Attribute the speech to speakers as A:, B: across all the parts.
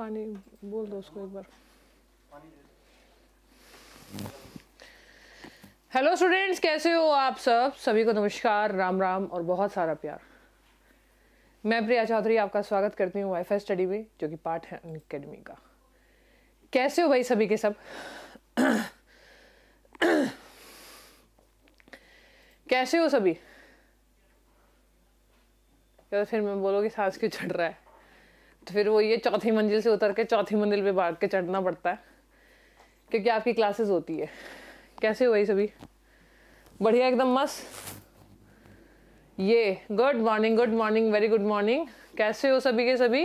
A: पानी बोल दो उसको एक बार हेलो स्टूडेंट्स कैसे हो आप सब सभी को नमस्कार राम राम और बहुत सारा प्यार मैं प्रिया चौधरी आपका स्वागत करती हूँ वाईफाई स्टडी में जो कि पार्ट है अकेडमी का कैसे हो भाई सभी के सब कैसे हो सभी या तो फिर मैं बोलोगे सांस क्यों चढ़ रहा है तो फिर वो ये चौथी मंजिल से उतर के चौथी मंजिल पे भाग के चढ़ना पड़ता है क्योंकि आपकी क्लासेस होती है कैसे हुई सभी बढ़िया एकदम मस्त ये good morning good morning very good morning कैसे हो सभी के सभी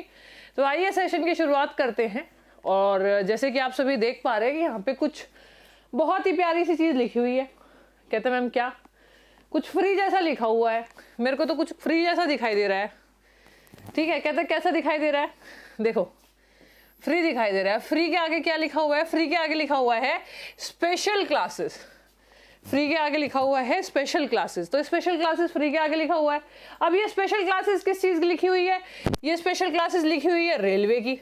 A: तो आइए सेशन की शुरुआत करते हैं और जैसे कि आप सभी देख पा रहे हैं कि यहाँ पे कुछ बहुत ही प्यारी सी चीज़ लिखी हुई है कहते मैम क्या कुछ फ्री जैसा लिखा हुआ है मेरे को तो कुछ फ्री जैसा दिखाई दे रहा है ठीक है कहते कैसा दिखाई दे रहा है देखो फ्री दिखाई दे रहा है फ्री के आगे क्या लिखा हुआ है फ्री के आगे लिखा हुआ है स्पेशल क्लासेस फ्री के आगे लिखा हुआ है स्पेशल क्लासेस तो स्पेशल क्लासेस फ्री के आगे लिखा हुआ है अब ये स्पेशल क्लासेस किस चीज़ की लिखी हुई है ये स्पेशल क्लासेस लिखी हुई है रेलवे की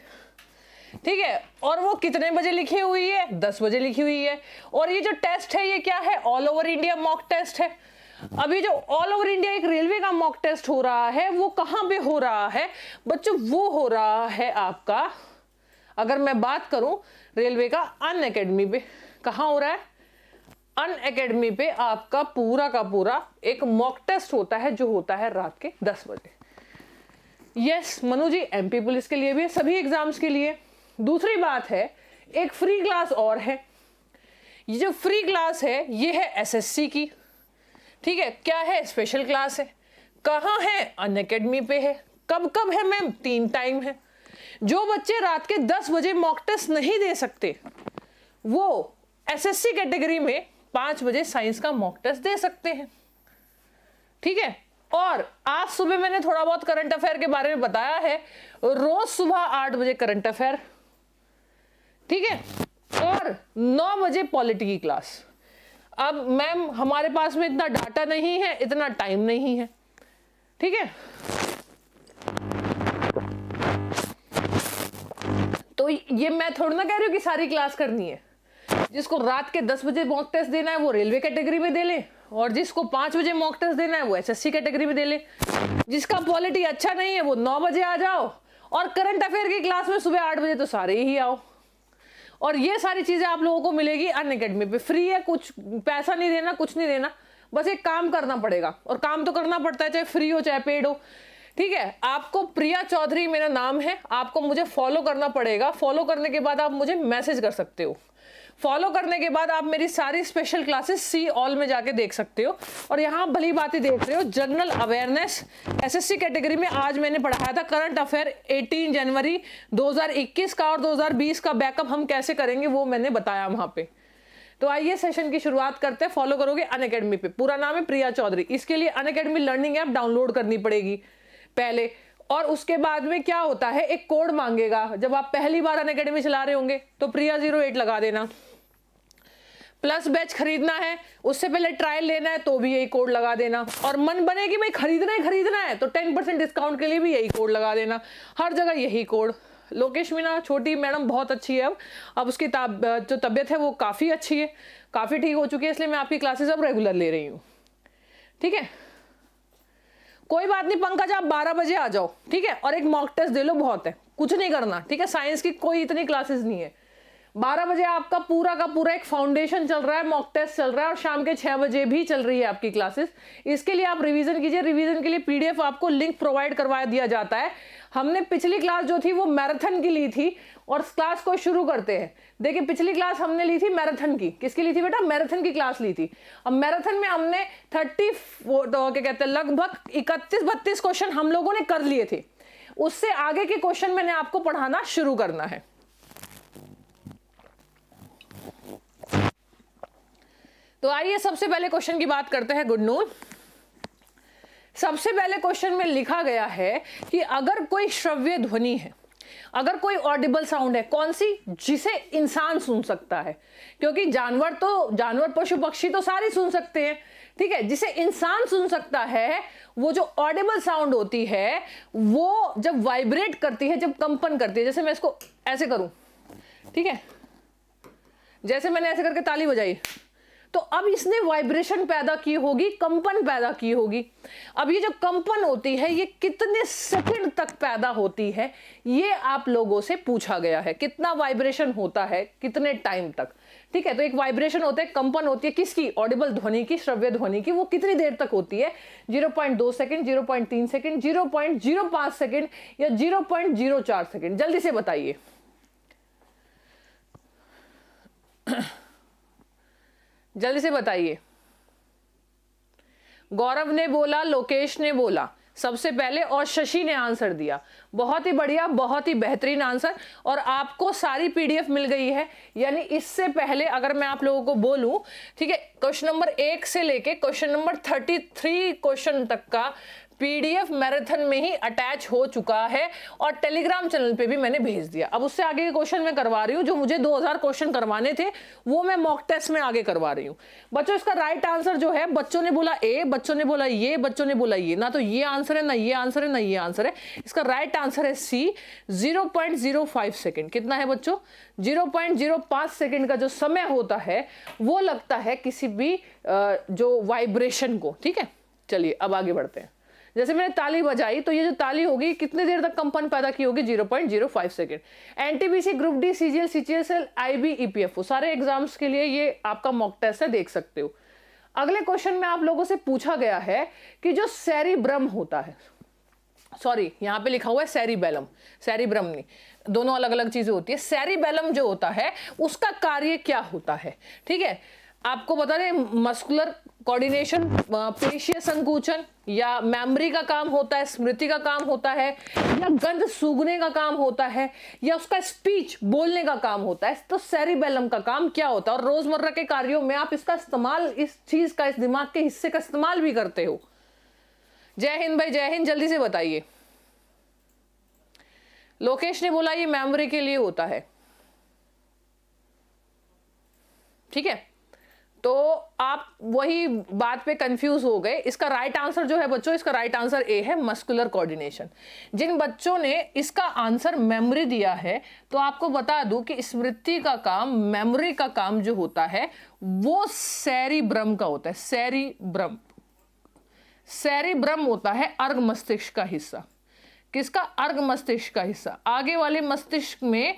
A: ठीक है और वो कितने बजे लिखी हुई है दस बजे लिखी हुई है और ये जो टेस्ट है ये क्या है all over India mock test है अभी जो ऑल ओवर इंडिया एक रेलवे का मॉक टेस्ट हो रहा है वो कहां पे हो रहा है बच्चों वो हो रहा है आपका अगर मैं बात करूं रेलवे का अन अकेडमी पे कहा हो रहा है अन अकेडमी पे आपका पूरा का पूरा एक मॉक टेस्ट होता है जो होता है रात के दस बजे yes Manu ji MP police के लिए भी है सभी एग्जाम्स के लिए दूसरी बात है एक फ्री क्लास और है ये जो फ्री क्लास है ये है एसएससी की ठीक है क्या है स्पेशल क्लास है कहाँ है अन अकेडमी पे है कब कब है मैम तीन टाइम है जो बच्चे रात के दस बजे मॉक टेस्ट नहीं दे सकते वो एसएससी कैटेगरी में पांच बजे साइंस का मॉक टेस्ट दे सकते हैं ठीक है और आज सुबह मैंने थोड़ा बहुत करंट अफेयर के बारे में बताया है रोज सुबह आठ बजे करंट अफेयर ठीक है और नौ बजे पॉलिटी की क्लास अब मैम हमारे पास में इतना डाटा नहीं है इतना टाइम नहीं है ठीक है तो ये मैं थोड़ी ना कह रही हूँ कि सारी क्लास करनी है जिसको रात के दस बजे मॉक टेस्ट देना है वो रेलवे कैटेगरी में दे ले और जिसको पांच बजे मॉक टेस्ट देना है वो एसएससी कैटेगरी में दे ले जिसका क्वालिटी अच्छा नहीं है वो नौ बजे आ जाओ और करंट अफेयर की क्लास में सुबह आठ बजे तो सारे ही आओ और ये सारी चीज़ें आप लोगों को मिलेगी अन अकेडमी पे फ्री है कुछ पैसा नहीं देना कुछ नहीं देना बस एक काम करना पड़ेगा और काम तो करना पड़ता है चाहे फ्री हो चाहे पेड हो ठीक है आपको प्रिया चौधरी मेरा नाम है आपको मुझे फॉलो करना पड़ेगा फॉलो करने के बाद आप मुझे मैसेज कर सकते हो फॉलो करने के बाद आप मेरी सारी स्पेशल क्लासेस सी ऑल में जाके देख सकते हो और यहाँ भली बात ही देख रहे हो जनरल अवेयरनेस एसएससी कैटेगरी में आज मैंने पढ़ाया था करंट अफेयर 18 जनवरी 2021 का और 2020 का बैकअप हम कैसे करेंगे वो मैंने बताया वहाँ पे तो आइए सेशन की शुरुआत करते हैं फॉलो करोगे अन अकेडमी पे पूरा नाम है प्रिया चौधरी इसके लिए अन लर्निंग ऐप डाउनलोड करनी पड़ेगी पहले और उसके बाद में क्या होता है एक कोड मांगेगा जब आप पहली बार अन चला रहे होंगे तो प्रिया जीरो एट लगा देना प्लस बैच खरीदना है उससे पहले ट्रायल लेना है तो भी यही कोड लगा देना और मन बने कि भाई खरीदना ही खरीदना है तो टेन परसेंट डिस्काउंट के लिए भी यही कोड लगा देना हर जगह यही कोड लोकेश मीना छोटी मैडम बहुत अच्छी है अब अब उसकी ताब जो तबीयत है वो काफ़ी अच्छी है काफ़ी ठीक हो चुकी है इसलिए मैं आपकी क्लासेज अब रेगुलर ले रही हूँ ठीक है कोई बात नहीं पंकज आप 12 बजे आ जाओ ठीक है और एक मॉक टेस्ट दे लो बहुत है कुछ नहीं करना ठीक है साइंस की कोई इतनी क्लासेस नहीं है बारह बजे आपका पूरा का पूरा एक फाउंडेशन चल रहा है मॉक टेस्ट चल रहा है और शाम के छह बजे भी चल रही है आपकी क्लासेस इसके लिए आप रिवीजन कीजिए रिवीजन के लिए पीडीएफ आपको लिंक प्रोवाइड करवा दिया जाता है हमने पिछली क्लास जो थी वो मैराथन की ली थी और क्लास को शुरू करते हैं देखिए पिछली क्लास हमने ली थी मैराथन की किसकी ली थी बेटा मैराथन की क्लास ली थी अब मैराथन में हमने थर्टी तो क्या कहते हैं लगभग इकतीस बत्तीस क्वेश्चन हम लोगों ने कर लिए थे उससे आगे के क्वेश्चन मैंने आपको पढ़ाना शुरू करना है तो आइए सबसे पहले क्वेश्चन की बात करते हैं गुड नून सबसे पहले क्वेश्चन में लिखा गया है कि अगर कोई श्रव्य ध्वनि है अगर कोई ऑडिबल साउंड है कौन सी जिसे इंसान सुन सकता है क्योंकि जानवर तो जानवर पशु पक्षी तो सारे सुन सकते हैं ठीक है जिसे इंसान सुन सकता है वो जो ऑडिबल साउंड होती है वो जब वाइब्रेट करती है जब कंपन करती है जैसे मैं इसको ऐसे करूं ठीक है जैसे मैंने ऐसे करके ताली बजाई तो अब इसने वाइब्रेशन पैदा की होगी कंपन पैदा की होगी अब ये जो कंपन होती है ये कितने सेकंड तक पैदा होती है ये आप लोगों से पूछा गया है कितना वाइब्रेशन होता है कितने टाइम तक ठीक है तो एक वाइब्रेशन होता है कंपन होती है किसकी ऑडिबल ध्वनि की श्रव्य ध्वनि की वो कितनी देर तक होती है 0.2 सेकंड 0.3 सेकंड 0.05 सेकंड या 0.04 सेकंड जल्दी से बताइए जल्दी से बताइए गौरव ने बोला लोकेश ने बोला सबसे पहले और शशि ने आंसर दिया बहुत ही बढ़िया बहुत ही बेहतरीन आंसर और आपको सारी पीडीएफ मिल गई है यानी इससे पहले अगर मैं आप लोगों को बोलूं ठीक है क्वेश्चन नंबर एक से लेके question number thirty three question तक का पीडीएफ मैराथन में ही अटैच हो चुका है और टेलीग्राम चैनल पे भी मैंने भेज दिया अब उससे आगे के क्वेश्चन मैं करवा रही हूँ जो मुझे 2000 क्वेश्चन करवाने थे वो मैं मॉक टेस्ट में आगे करवा रही हूँ बच्चों इसका राइट आंसर जो है बच्चों ने बोला ए बच्चों ने बोला ये बच्चों ने बोला ये ना तो ये आंसर है ना ये आंसर है ना ये आंसर है इसका राइट आंसर है सी जीरो सेकेंड कितना है बच्चों जीरो सेकेंड का जो समय होता है वो लगता है किसी भी जो वाइब्रेशन को ठीक है चलिए अब आगे बढ़ते हैं जैसे मैंने ताली बजाई तो ये जो ताली होगी कितने देर तक कंपन पैदा की होगी 0.05 B C group D C G L C G सारे एग्जाम्स के लिए ये आपका मॉक टेस्ट है देख सकते हो अगले क्वेश्चन में आप लोगों से पूछा गया है कि जो सैरी ब्रह्म होता है सॉरी यहाँ पे लिखा हुआ है सैरी बैलम सैरी ब्रह्म नहीं दोनों अलग अलग चीज़ें होती है सैरी बैलम जो होता है उसका कार्य क्या होता है ठीक है आपको बता दें मस्कुलर कोऑर्डिनेशन पेशीय संकुचन या मेमोरी का काम होता है स्मृति का काम होता है या गंध सूगने का काम होता है या उसका स्पीच बोलने का काम होता है तो सेरिबेलम का काम क्या होता है और रोजमर्रा के कार्यों में आप इसका इस्तेमाल इस चीज का इस दिमाग के हिस्से का इस्तेमाल भी करते हो जय हिंद भाई जय हिंद जल्दी से बताइए लोकेश ने बोला ये मेमोरी के लिए होता है ठीक है तो आप वही बात पे कंफ्यूज हो गए इसका राइट आंसर जो है बच्चों इसका राइट आंसर ए है मस्कुलर कोऑर्डिनेशन जिन बच्चों ने इसका आंसर मेमोरी दिया है तो आपको बता दूं कि स्मृति का काम मेमोरी का काम जो होता है वो सैरी ब्रह्म का होता है सैरी ब्रह्म सैरी ब्रह्म होता है अर्घ मस्तिष्क का हिस्सा किसका अर्घ मस्तिष्क का हिस्सा आगे वाले मस्तिष्क में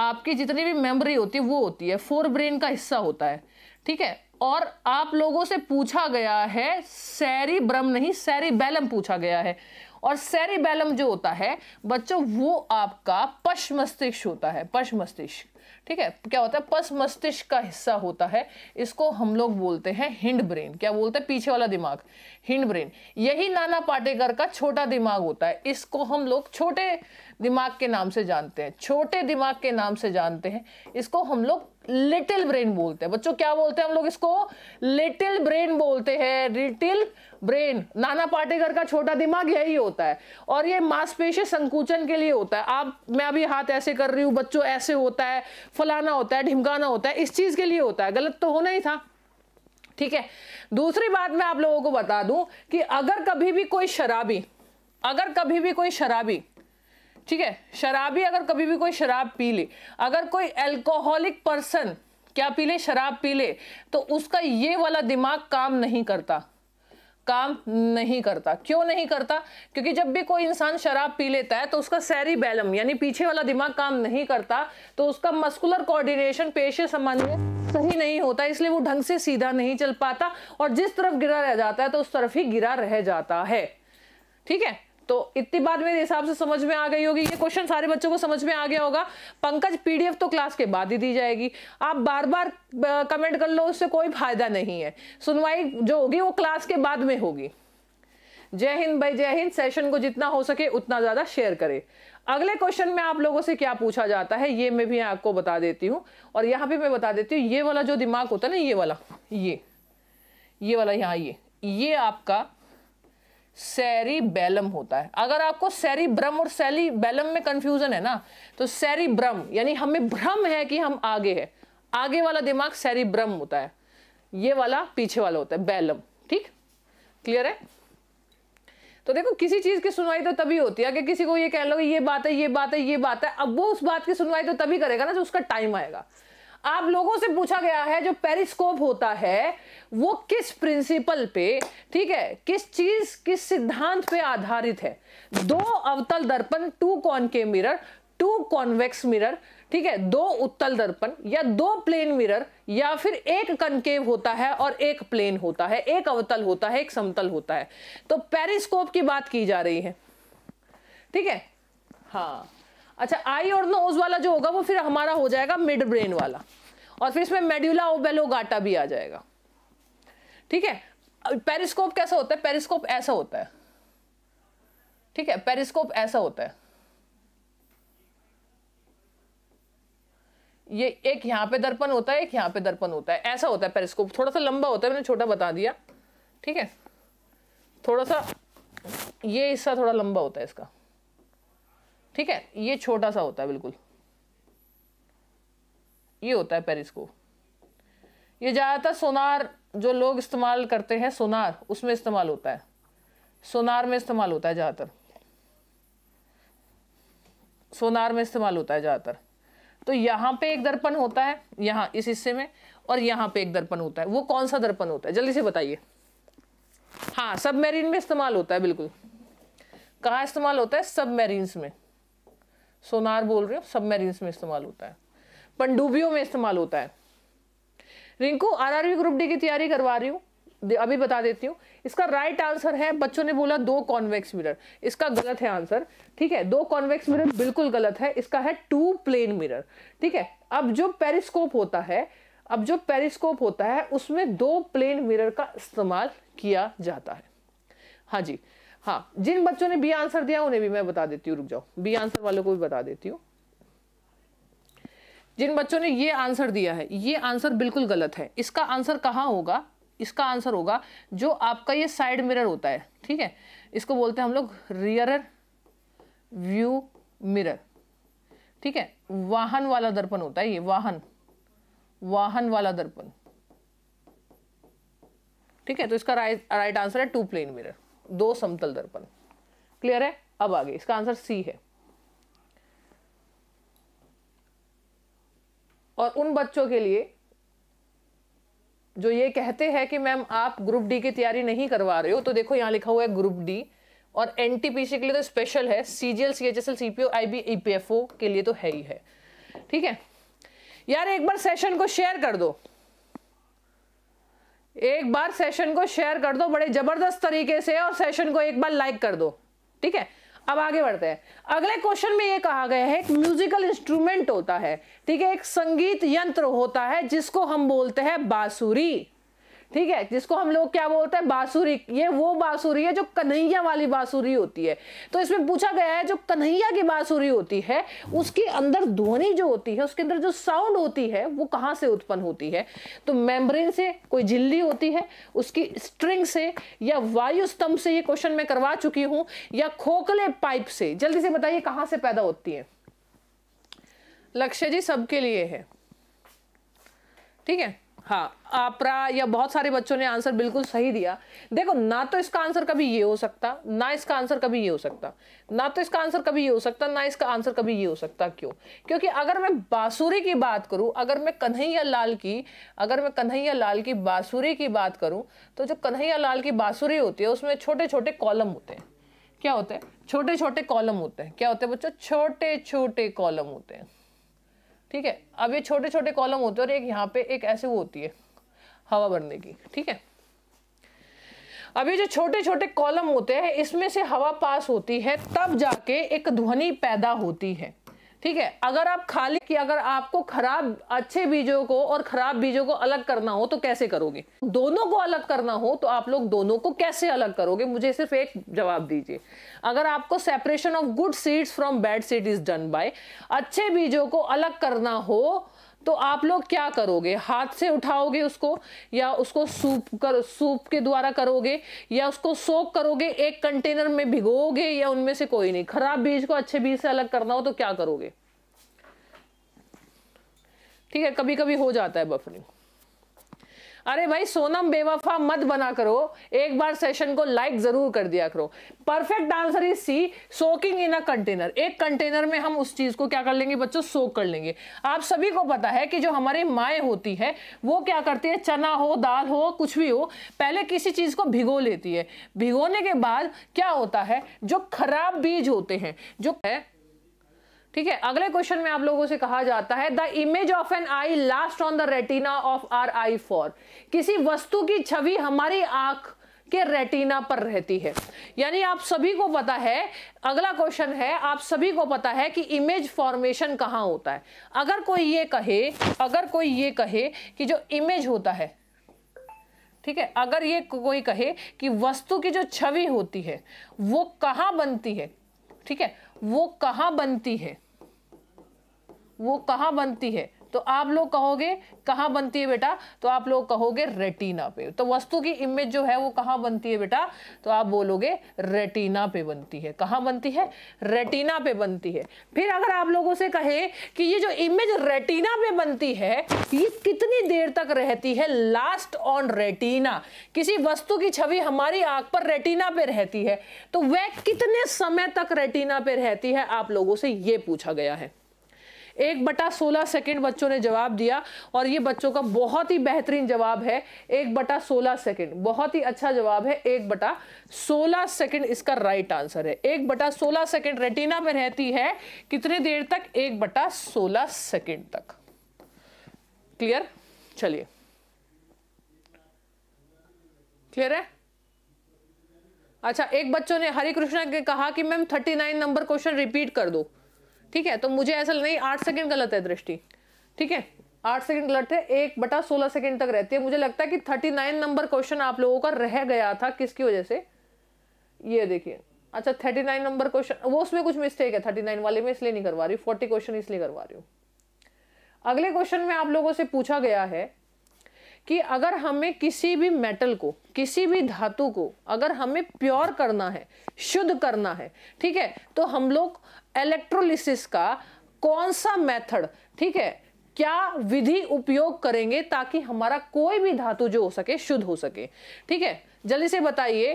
A: आपकी जितनी भी मेमोरी होती है वो होती है फोर ब्रेन का हिस्सा होता है ठीक है और आप लोगों से पूछा गया है सैरी ब्रह्म नहीं सैरी बैलम पूछा गया है और सैरी बैलम जो होता है बच्चों वो आपका पश मस्तिष्क होता है पश मस्तिष्क ठीक है क्या होता है पश मस्तिष्क का हिस्सा होता है इसको हम लोग बोलते हैं हिंड ब्रेन क्या बोलते हैं पीछे वाला दिमाग हिंड ब्रेन यही नाना पाटेकर का छोटा दिमाग होता है इसको हम लोग छोटे दिमाग के नाम से जानते हैं छोटे दिमाग के नाम से जानते हैं इसको हम लोग लिटिल ब्रेन बोलते हैं बच्चों क्या बोलते हैं हम लोग इसको लिटिल ब्रेन बोलते हैं लिटिल ब्रेन नाना पाटेकर का छोटा दिमाग यही होता है और ये मांसपेशी संकुचन के लिए होता है आप मैं अभी हाथ ऐसे कर रही हूँ बच्चों ऐसे होता है फलाना होता है ढिमकाना होता है इस चीज़ के लिए होता है गलत तो होना ही था ठीक है दूसरी बात मैं आप लोगों को बता दूं कि अगर कभी भी कोई शराबी अगर कभी भी कोई शराबी ठीक है शराबी अगर कभी भी कोई शराब पी ले अगर कोई एल्कोहलिक पर्सन क्या पी ले शराब पी ले तो उसका ये वाला दिमाग काम नहीं करता काम नहीं करता क्यों नहीं करता क्योंकि जब भी कोई इंसान शराब पी लेता है तो उसका सैरी बैलम यानी पीछे वाला दिमाग काम नहीं करता तो उसका मस्कुलर कोऑर्डिनेशन पेशे संबंध में सही नहीं होता इसलिए वो ढंग से सीधा नहीं चल पाता और जिस तरफ गिरा रह जाता है तो उस तरफ ही गिरा रह जाता है ठीक है तो इतनी बात मेरे हिसाब से समझ में आ गई होगी ये क्वेश्चन सारे बच्चों को समझ में आ गया होगा पंकज पीडीएफ तो क्लास के बाद ही दी जाएगी आप बार बार कमेंट कर लो उससे कोई फायदा नहीं है सुनवाई जो होगी वो क्लास के बाद में होगी जय हिंद भाई जय हिंद सेशन को जितना हो सके उतना ज्यादा शेयर करें अगले क्वेश्चन में आप लोगों से क्या पूछा जाता है ये मैं भी आपको बता देती हूँ और यहाँ पे मैं बता देती हूँ ये वाला जो दिमाग होता है ना ये वाला ये ये वाला यहाँ ये ये आपका सैरी बैलम होता है अगर आपको सैरी ब्रह्म और सैली बैलम में कंफ्यूजन है ना तो सैरी ब्रह्म यानी हमें भ्रम है कि हम आगे है आगे वाला दिमाग सैरी ब्रह्म होता है ये वाला पीछे वाला होता है बैलम ठीक क्लियर है तो देखो किसी चीज की सुनवाई तो तभी होती है कि किसी को ये कह लो ये बात है ये बात है ये बात है अब वो उस बात की सुनवाई तो तभी करेगा ना जो उसका टाइम आएगा आप लोगों से पूछा गया है जो पेरिस्कोप होता है वो किस प्रिंसिपल पे ठीक है किस चीज किस सिद्धांत पे आधारित है दो अवतल दर्पण टू के मिरर टू कॉन्वेक्स मिरर ठीक है दो उत्तल दर्पण या दो प्लेन मिरर या फिर एक कनकेव होता है और एक प्लेन होता है एक अवतल होता है एक समतल होता है तो पेरिस्कोप की बात की जा रही है ठीक है हाँ अच्छा आई और नोज वाला जो होगा वो फिर हमारा हो जाएगा मिड ब्रेन वाला और फिर इसमें मेड्यूला ओबेलोगाटा भी आ जाएगा ठीक है पेरिस्कोप कैसा होता है पेरिस्कोप ऐसा होता है ठीक है पेरिस्कोप ऐसा होता है ये एक यहां पे दर्पण होता है एक यहां पे दर्पण होता है ऐसा होता है पेरिस्कोप थोड़ा सा लंबा होता है मैंने छोटा बता दिया ठीक है थोड़ा सा ये हिस्सा थोड़ा लंबा होता है इसका ठीक है ये छोटा सा होता है बिल्कुल ये होता है पेरिस्कोप ये ज़्यादातर सोनार जो लोग इस्तेमाल करते हैं सोनार उसमें इस्तेमाल होता है सोनार में इस्तेमाल होता है ज़्यादातर सोनार में इस्तेमाल होता है ज़्यादातर तो यहां पे एक दर्पण होता है यहां इस हिस्से में और यहां पे एक दर्पण होता है वो कौन सा दर्पण होता है जल्दी से बताइए हाँ सब में इस्तेमाल होता है बिल्कुल कहाँ इस्तेमाल होता है सब में सोनार बोल रहे हो सब सबमेरीन्स में इस्तेमाल होता है पनडुब्बियों में इस्तेमाल होता है रिंकू आरआरबी ग्रुप डी की तैयारी करवा रही हूँ अभी बता देती हूँ इसका राइट आंसर है बच्चों ने बोला दो कॉन्वेक्स मिरर इसका गलत है आंसर ठीक है दो कॉन्वेक्स मिरर बिल्कुल गलत है इसका है टू प्लेन मिरर ठीक है अब जो पेरिस्कोप होता है अब जो पेरिस्कोप होता है उसमें दो प्लेन मिरर का इस्तेमाल किया जाता है हाँ जी हाँ जिन बच्चों ने बी आंसर दिया उन्हें भी मैं बता देती हूँ रुक जाओ बी आंसर वालों को भी बता देती हूँ जिन बच्चों ने ये आंसर दिया है ये आंसर बिल्कुल गलत है इसका आंसर कहाँ होगा इसका आंसर होगा जो आपका ये साइड मिरर होता है ठीक है इसको बोलते हैं हम लोग रियर व्यू मिरर ठीक है वाहन वाला दर्पण होता है ये वाहन वाहन वाला दर्पण ठीक है तो इसका राइट राइट आंसर है टू प्लेन मिरर दो समतल दर्पण क्लियर है अब आगे इसका आंसर सी है और उन बच्चों के लिए जो ये कहते हैं कि मैम आप ग्रुप डी की तैयारी नहीं करवा रहे हो तो देखो यहां लिखा हुआ है ग्रुप डी और एन के लिए तो स्पेशल है CGL G L C H S L I B E P F O के लिए तो है ही है ठीक है यार एक बार सेशन को शेयर कर दो एक बार सेशन को शेयर कर दो बड़े जबरदस्त तरीके से और सेशन को एक बार लाइक कर दो ठीक है अब आगे बढ़ते हैं अगले क्वेश्चन में ये कहा गया है एक म्यूजिकल इंस्ट्रूमेंट होता है ठीक है एक संगीत यंत्र होता है जिसको हम बोलते हैं बांसुरी ठीक है जिसको हम लोग क्या बोलते हैं बांसुरी ये वो बांसुरी है जो कन्हैया वाली बांसुरी होती है तो इसमें पूछा गया है जो कन्हैया की बांसुरी होती है उसके अंदर ध्वनि जो होती है उसके अंदर जो साउंड होती है वो कहाँ से उत्पन्न होती है तो मेम्ब्रेन से कोई झिल्ली होती है उसकी स्ट्रिंग से या वायु स्तंभ से ये क्वेश्चन मैं करवा चुकी हूँ या खोखले पाइप से जल्दी से बताइए कहाँ से पैदा होती है लक्ष्य जी सबके लिए है ठीक है हाँ आपरा या बहुत सारे बच्चों ने आंसर बिल्कुल सही दिया देखो ना तो इसका आंसर कभी ये हो सकता ना इसका आंसर कभी ये हो सकता ना तो इसका आंसर कभी ये हो सकता ना इसका आंसर कभी ये हो सकता क्यों क्योंकि अगर मैं बांसुरी की बात करूं अगर मैं कन्हैया लाल की अगर मैं कन्हैया लाल की बांसुरी की बात करूं तो जो कन्हैया लाल की बांसुरी होती है उसमें छोटे छोटे कॉलम होते हैं क्या होते हैं छोटे छोटे कॉलम होते हैं क्या होते हैं बच्चों छोटे छोटे कॉलम होते हैं ठीक है अब ये छोटे छोटे कॉलम होते हैं और एक यहाँ पे एक ऐसे वो होती है हवा भरने की ठीक है अब ये जो छोटे छोटे कॉलम होते हैं इसमें से हवा पास होती है तब जाके एक ध्वनि पैदा होती है ठीक है अगर आप खाली कि अगर आपको खराब अच्छे बीजों को और खराब बीजों को अलग करना हो तो कैसे करोगे दोनों को अलग करना हो तो आप लोग दोनों को कैसे अलग करोगे मुझे सिर्फ एक जवाब दीजिए अगर आपको separation of good seeds from bad seed is done by अच्छे बीजों को अलग करना हो तो आप लोग क्या करोगे हाथ से उठाओगे उसको या उसको सूप कर सूप के द्वारा करोगे या उसको सोक करोगे एक कंटेनर में भिगोगे या उनमें से कोई नहीं खराब बीज को अच्छे बीज से अलग करना हो तो क्या करोगे ठीक है कभी कभी हो जाता है बफरिंग अरे भाई सोनम बेवफा मत बना करो एक बार सेशन को लाइक जरूर कर दिया करो perfect answer is C soaking in a container एक कंटेनर में हम उस चीज को क्या कर लेंगे बच्चों सोक कर लेंगे आप सभी को पता है कि जो हमारी माए होती है वो क्या करती है चना हो दाल हो कुछ भी हो पहले किसी चीज को भिगो लेती है भिगोने के बाद क्या होता है जो खराब बीज होते हैं जो है ठीक है अगले क्वेश्चन में आप लोगों से कहा जाता है the image of an eye last on the retina of our eye for किसी वस्तु की छवि हमारी आंख के रेटिना पर रहती है यानी आप सभी को पता है अगला क्वेश्चन है आप सभी को पता है कि इमेज फॉर्मेशन कहाँ होता है अगर कोई ये कहे अगर कोई ये कहे कि जो इमेज होता है ठीक है अगर ये कोई कहे कि वस्तु की जो छवि होती है वो कहाँ बनती है ठीक है वो कहाँ बनती है वो कहाँ बनती है तो आप लोग कहोगे कहाँ बनती है बेटा तो आप लोग कहोगे रेटिना पे तो वस्तु की इमेज जो है वो कहाँ बनती है बेटा तो आप बोलोगे रेटिना पे बनती है कहाँ बनती है रेटिना पे बनती है फिर अगर आप लोगों से कहे कि ये जो इमेज रेटिना पे बनती है ये कितनी देर तक रहती है लास्ट ऑन रेटिना किसी वस्तु की छवि हमारी आंख पर रेटिना पे रहती है तो वह कितने समय तक रेटिना पे रहती है आप लोगों से ये पूछा गया है एक बटा सोलह सेकेंड बच्चों ने जवाब दिया और ये बच्चों का बहुत ही बेहतरीन जवाब है एक बटा सोलह सेकेंड बहुत ही अच्छा जवाब है एक बटा सोलह सेकेंड इसका राइट आंसर है एक बटा सोलह सेकेंड रेटिना में रहती है कितने देर तक एक बटा सोलह सेकेंड तक क्लियर चलिए क्लियर है अच्छा एक बच्चों ने हरिकृष्णा के कहा कि ma'am thirty nine number question repeat कर दो ठीक है तो मुझे ऐसा नहीं आठ सेकेंड गलत है दृष्टि ठीक है आठ सेकंड गलत है एक बटा सोलह सेकंड तक रहती है मुझे लगता है कि थर्टी नाइन नंबर क्वेश्चन आप लोगों का रह गया था किसकी वजह से ये देखिए अच्छा थर्टी नाइन नंबर क्वेश्चन वो उसमें कुछ मिस्टेक है थर्टी नाइन वाले में इसलिए नहीं करवा रही हूँ फोर्टी क्वेश्चन इसलिए करवा रही हूँ अगले क्वेश्चन में आप लोगों से पूछा गया है कि अगर हमें किसी भी मेटल को किसी भी धातु को अगर हमें प्योर करना है शुद्ध करना है ठीक है तो हम लोग इलेक्ट्रोलिसिस का कौन सा मेथड ठीक है क्या विधि उपयोग करेंगे ताकि हमारा कोई भी धातु जो हो सके शुद्ध हो सके ठीक है जल्दी से बताइए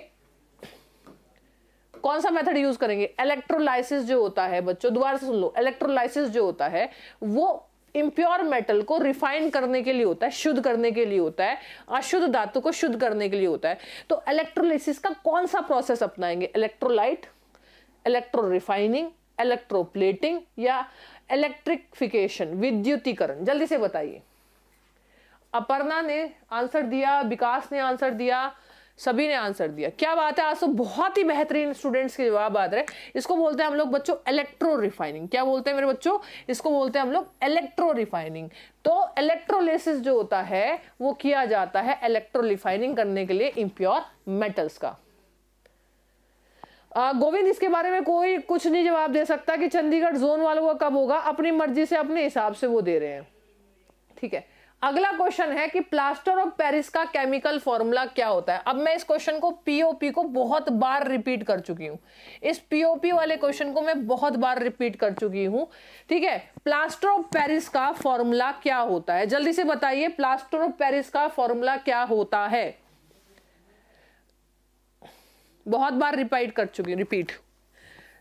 A: कौन सा मेथड यूज करेंगे इलेक्ट्रोलाइसिस जो होता है बच्चों दोबारा से सुन लो इलेक्ट्रोलाइसिस जो होता है वो इम्प्योर मेटल को रिफाइन करने के लिए होता है शुद्ध करने के लिए होता है अशुद्ध धातु को शुद्ध करने के लिए होता है तो इलेक्ट्रोलाइसिस का कौन सा प्रोसेस अपनाएंगे इलेक्ट्रोलाइट इलेक्ट्रो रिफाइनिंग इलेक्ट्रोप्लेटिंग या इलेक्ट्रिकफिकेशन विद्युतीकरण जल्दी से बताइए अपर्णा ने आंसर दिया विकास ने आंसर दिया सभी ने आंसर दिया क्या बात है आज तो बहुत ही बेहतरीन स्टूडेंट्स के जवाब आ रहे हैं इसको बोलते हैं हम लोग बच्चों इलेक्ट्रो रिफाइनिंग क्या बोलते हैं मेरे बच्चों इसको बोलते हैं हम लोग इलेक्ट्रो रिफाइनिंग तो इलेक्ट्रोलिसिस जो होता है वो किया जाता है इलेक्ट्रो रिफाइनिंग करने के लिए इम्प्योर मेटल्स का गोविंद इसके बारे में कोई कुछ नहीं जवाब दे सकता कि चंडीगढ़ जोन वालों का कब होगा अपनी मर्जी से अपने हिसाब से वो दे रहे हैं ठीक है अगला क्वेश्चन है कि प्लास्टर ऑफ पेरिस का केमिकल फॉर्मूला क्या होता है अब मैं इस क्वेश्चन को पीओपी को बहुत बार रिपीट कर चुकी हूँ इस पीओपी वाले क्वेश्चन को मैं बहुत बार रिपीट कर चुकी हूँ ठीक है प्लास्टर ऑफ पेरिस का फॉर्मूला क्या होता है जल्दी से बताइए प्लास्टर ऑफ पेरिस का फॉर्मूला क्या होता है बहुत बार रिपीट कर चुकी हूँ रिपीट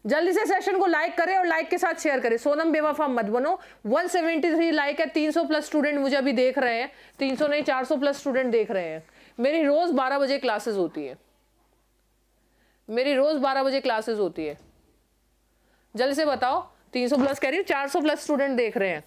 A: जल्दी से सेशन को लाइक करें और लाइक के साथ शेयर करें सोनम बेवफा मत बनो 173 लाइक है 300 प्लस स्टूडेंट मुझे अभी देख रहे हैं 300 नहीं 400 प्लस स्टूडेंट देख रहे हैं मेरी रोज़ 12 बजे क्लासेस होती है मेरी रोज़ 12 बजे क्लासेस होती है जल्दी से बताओ 300 प्लस कह रही हूँ चार प्लस स्टूडेंट देख रहे हैं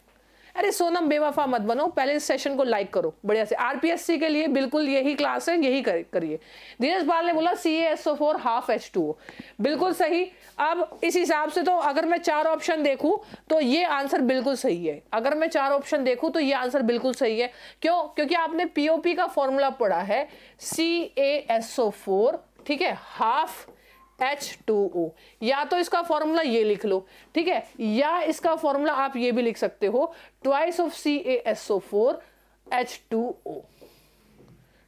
A: अरे सोनम बेवफा मत बनो पहले इस सेशन को लाइक करो बढ़िया से आरपीएससी के लिए बिल्कुल यही क्लास है यही करिए धीरज पाल ने बोला C S O four half H two बिल्कुल सही अब इस हिसाब से तो अगर मैं चार ऑप्शन देखूं तो ये आंसर बिल्कुल सही है अगर मैं चार ऑप्शन देखूं तो ये आंसर बिल्कुल सही है क्यों क्योंकि आपने पीओपी का फॉर्मूला पढ़ा है C A S O four ठीक है हाफ एच टू ओ या तो इसका फॉर्मूला ये लिख लो ठीक है या इसका फॉर्मूला आप ये भी लिख सकते हो twice of C A S O four H two O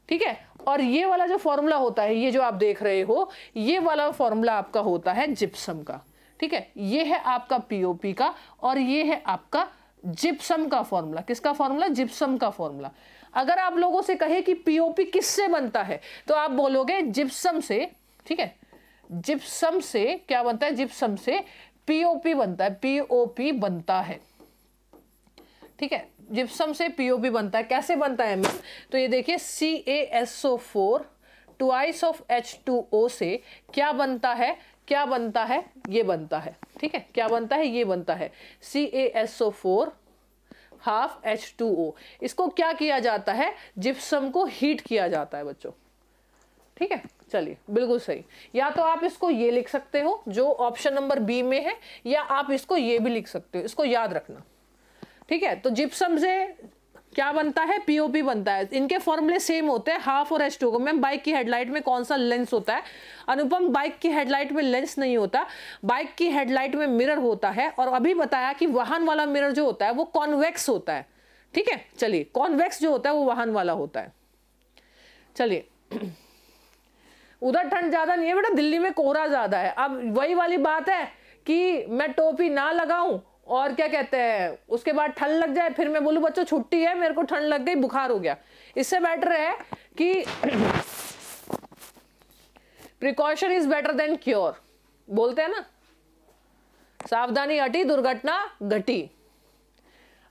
A: ठीक है और ये वाला जो फॉर्मूला होता है ये जो आप देख रहे हो ये वाला फॉर्मूला आपका होता है जिप्सम का ठीक है ये है आपका पीओपी का और ये है आपका जिप्सम का फॉर्मूला किसका फॉर्मूला जिप्सम का फॉर्मूला अगर आप लोगों से कहे कि पीओपी किससे बनता है तो आप बोलोगे जिप्सम से ठीक है जिप्सम से क्या बनता है जिप्सम से पीओपी बनता है पीओपी बनता है ठीक है जिप्सम से पीओपी बनता है कैसे बनता है मैम तो ये देखिए C A S O four twice of H two O से क्या बनता है क्या बनता है ये बनता है ठीक है क्या बनता है ये बनता है C A S O four half H two O इसको क्या किया जाता है जिप्सम को हीट किया जाता है बच्चों ठीक है चलिए बिल्कुल सही या तो आप इसको ये लिख सकते हो जो ऑप्शन नंबर बी में है या आप इसको ये भी लिख सकते हो इसको याद रखना ठीक है तो जिप्सम से क्या बनता है पीओपी बनता है इनके फॉर्मूले सेम होते हैं हाफ और एच टू को मैम बाइक की हेडलाइट में कौन सा लेंस होता है अनुपम बाइक की हेडलाइट में लेंस नहीं होता बाइक की हेडलाइट में मिरर होता है और अभी बताया कि वाहन वाला मिरर जो होता है वो कॉन्वेक्स होता है ठीक है चलिए कॉन्वेक्स जो होता है वो वाहन वाला होता है चलिए उधर ठंड ज़्यादा नहीं है बेटा दिल्ली में कोहरा ज़्यादा है अब वही वाली बात है कि मैं टोपी ना लगाऊं और क्या कहते हैं उसके बाद ठंड लग जाए फिर मैं बोलूं बच्चों छुट्टी है मेरे को ठंड लग गई बुखार हो गया इससे बेटर है कि precaution is better than cure बोलते हैं ना सावधानी हटी दुर्घटना घटी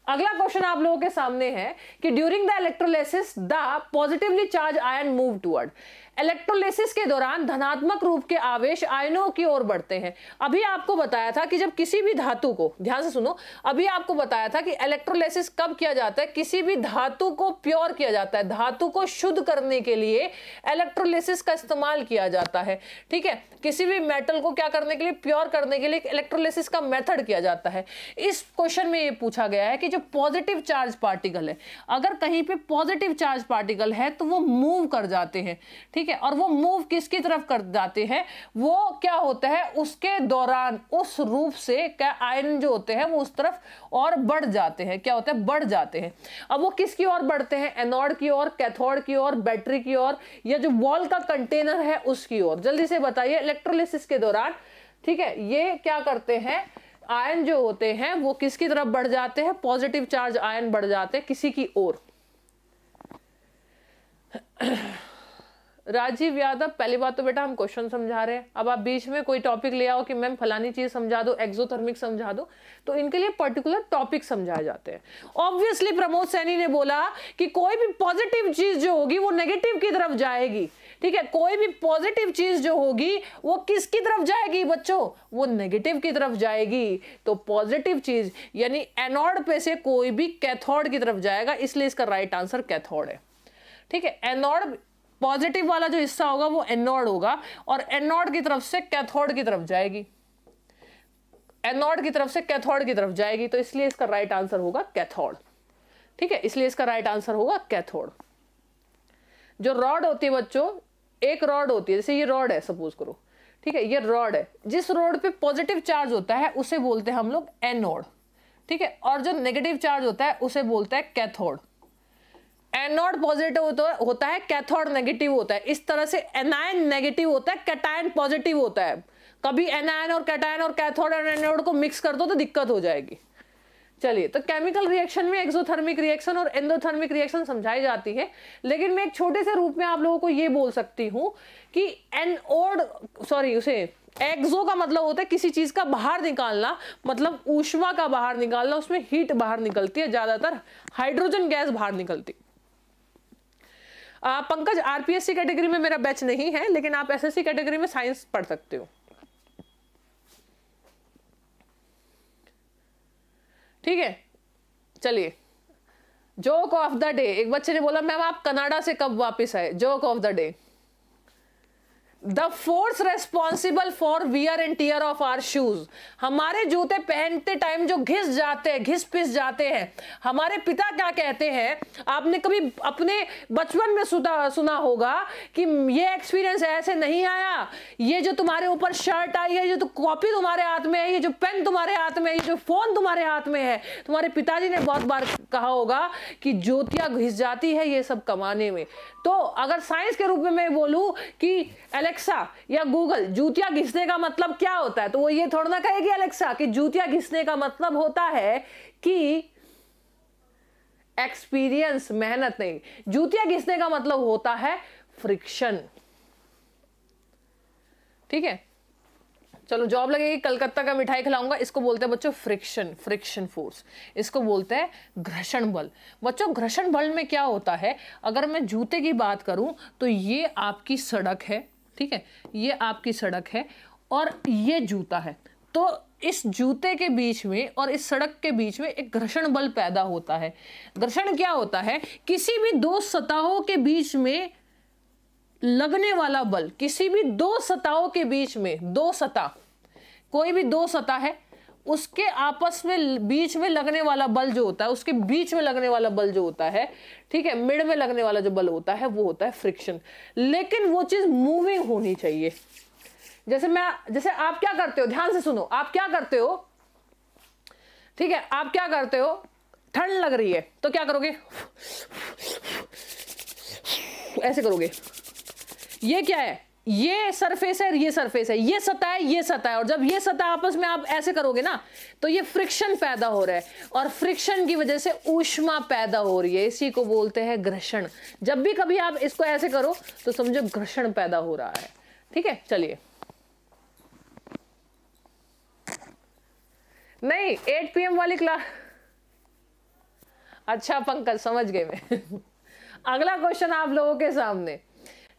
A: अगला क्वेश्चन आप लोगों के सामने है कि during the electrolysis the positively charge ion move toward electrolysis के दौरान धनात्मक रूप के आवेश आयनों की ओर बढ़ते हैं अभी आपको बताया था कि जब किसी भी धातु को ध्यान से सुनो अभी आपको बताया था कि इलेक्ट्रोलिसिस कब किया जाता है किसी भी धातु को प्योर किया जाता है धातु को शुद्ध करने के लिए इलेक्ट्रोलिसिस का इस्तेमाल किया जाता है ठीक है किसी भी मेटल को क्या करने के लिए प्योर करने के लिए इलेक्ट्रोलिसिस का मेथड किया जाता है इस क्वेश्चन में ये पूछा गया है कि जो पॉजिटिव चार्ज पार्टिकल है अगर कहीं पे पॉजिटिव चार्ज पार्टिकल है तो वो मूव कर जाते हैं ठीक ठीक है और वो मूव किसकी तरफ कर जाते हैं वो क्या होता है उसके दौरान उस रूप से क्या आयन जो होते हैं वो उस तरफ और बढ़ जाते हैं क्या होता है बढ़ जाते हैं अब वो किसकी ओर बढ़ते हैं एनोड की ओर कैथोड की ओर बैटरी की ओर या जो वॉल का कंटेनर है उसकी ओर जल्दी से बताइए इलेक्ट्रोलिसिस के दौरान ठीक है ये क्या करते हैं आयन जो होते हैं वो किसकी तरफ बढ़ जाते हैं पॉजिटिव चार्ज आयन बढ़ जाते हैं किसी की ओर राजीव यादव पहली बात तो बेटा हम क्वेश्चन समझा रहे हैं अब आप बीच में कोई टॉपिक ले आओ कि मैम फलानी चीज समझा दो एक्सोथर्मिक समझा दो तो इनके लिए पर्टिकुलर टॉपिक समझाए जाते हैं ऑब्वियसली प्रमोद सैनी ने बोला कि कोई भी पॉजिटिव चीज जो होगी वो नेगेटिव की तरफ जाएगी ठीक है कोई भी पॉजिटिव चीज जो होगी वो किसकी तरफ जाएगी बच्चों वो नेगेटिव की तरफ जाएगी तो पॉजिटिव चीज यानी एनोड पे से कोई भी कैथोड की तरफ जाएगा इसलिए इसका राइट आंसर कैथोड है ठीक है एनोड पॉजिटिव वाला जो हिस्सा होगा वो एनोड होगा और एनोड की तरफ से कैथोड की तरफ जाएगी एनोड की तरफ से कैथोड की तरफ जाएगी तो इसलिए इसका राइट आंसर होगा कैथोड ठीक है इसलिए इसका राइट आंसर होगा कैथोड जो रॉड होती है बच्चों एक रॉड होती है जैसे ये रॉड है सपोज करो ठीक है ये रॉड है जिस रॉड पे पॉजिटिव चार्ज होता है उसे बोलते हैं हम लोग एनोड ठीक है और जो नेगेटिव चार्ज होता है उसे बोलते हैं कैथोड एनोड पॉजिटिव होता है होता है कैथोड नेगेटिव होता है इस तरह से एनायन नेगेटिव होता है कैटायन पॉजिटिव होता है कभी एनायन और कैटायन और कैथोड और एनोड को मिक्स कर दो तो दिक्कत हो जाएगी चलिए तो केमिकल रिएक्शन में एक्सोथर्मिक रिएक्शन और एंडोथर्मिक रिएक्शन समझाई जाती है लेकिन मैं एक छोटे से रूप में आप लोगों को ये बोल सकती हूँ कि एनओड सॉरी उसे एक्सो का मतलब होता है किसी चीज़ का बाहर निकालना मतलब ऊष्मा का बाहर निकालना उसमें हीट बाहर निकलती है ज़्यादातर हाइड्रोजन गैस बाहर निकलती है पंकज आरपीएससी कैटेगरी में मेरा बैच नहीं है लेकिन आप एसएससी कैटेगरी में साइंस पढ़ सकते हो ठीक है चलिए जोक ऑफ द डे एक बच्चे ने बोला मैम आप कनाडा से कब वापस आए joke of the day the force responsible for wear and tear of our shoes हमारे जूते पहनते टाइम जो घिस जाते हैं घिस पिस जाते हैं हमारे पिता क्या कहते हैं आपने कभी अपने बचपन में सुना सुना होगा कि ये एक्सपीरियंस ऐसे नहीं आया ये जो तुम्हारे ऊपर शर्ट आई है जो तो कॉपी तुम्हारे हाथ में है ये जो पेन तुम्हारे हाथ में है ये जो फोन तुम्हारे हाथ में है तुम्हारे पिताजी ने बहुत बार कहा होगा कि ज्योतिया घिस जाती है ये सब कमाने में तो अगर साइंस के रूप में मैं बोलूँ कि एल अलेक्सा या गूगल जूतिया घिसने का मतलब क्या होता है तो वो ये थोड़ा ना कहेगी अलेक्सा कि जूतिया घिसने का मतलब होता है कि एक्सपीरियंस मेहनत नहीं जूतिया घिसने का मतलब होता है फ्रिक्शन ठीक है चलो जॉब लगेगी कलकत्ता का मिठाई खिलाऊंगा इसको बोलते हैं बच्चों फ्रिक्शन फ्रिक्शन फोर्स इसको बोलते हैं घर्षण बल बच्चों घर्षण बल में क्या होता है अगर मैं जूते की बात करूं तो ये आपकी सड़क है ठीक है ये आपकी सड़क है और ये जूता है तो इस जूते के बीच में और इस सड़क के बीच में एक घर्षण बल पैदा होता है घर्षण क्या होता है किसी भी दो सतहों के बीच में लगने वाला बल किसी भी दो सतहों के बीच में दो सतह कोई भी दो सतह है उसके आपस में बीच में लगने वाला बल जो होता है उसके बीच में लगने वाला बल जो होता है ठीक है मिड में लगने वाला जो बल होता है वो होता है फ्रिक्शन लेकिन वो चीज़ मूविंग होनी चाहिए जैसे मैं जैसे आप क्या करते हो ध्यान से सुनो आप क्या करते हो ठीक है आप क्या करते हो ठंड लग रही है तो क्या करोगे ऐसे करोगे ये क्या है ये सरफेस है ये सरफेस है ये सतह है ये सतह है और जब ये सतह आपस में आप ऐसे करोगे ना तो ये फ्रिक्शन पैदा हो रहा है और फ्रिक्शन की वजह से ऊष्मा पैदा हो रही है इसी को बोलते हैं घर्षण जब भी कभी आप इसको ऐसे करो तो समझो घर्षण पैदा हो रहा है ठीक है चलिए नहीं 8 पीएम वाली क्लास अच्छा पंकज समझ गए मैं अगला क्वेश्चन आप लोगों के सामने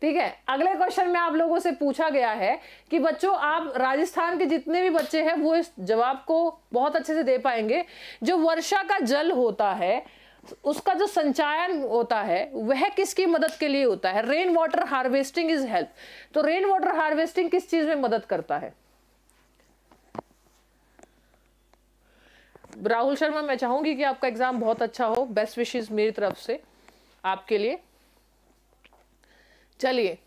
A: ठीक है अगले क्वेश्चन में आप लोगों से पूछा गया है कि बच्चों आप राजस्थान के जितने भी बच्चे हैं वो इस जवाब को बहुत अच्छे से दे पाएंगे जो वर्षा का जल होता है उसका जो संचायन होता है वह किसकी मदद के लिए होता है rain water harvesting is help तो रेन वाटर हार्वेस्टिंग किस चीज में मदद करता है राहुल शर्मा मैं चाहूंगी कि आपका एग्जाम बहुत अच्छा हो बेस्ट विशेष मेरी तरफ से आपके लिए चलिए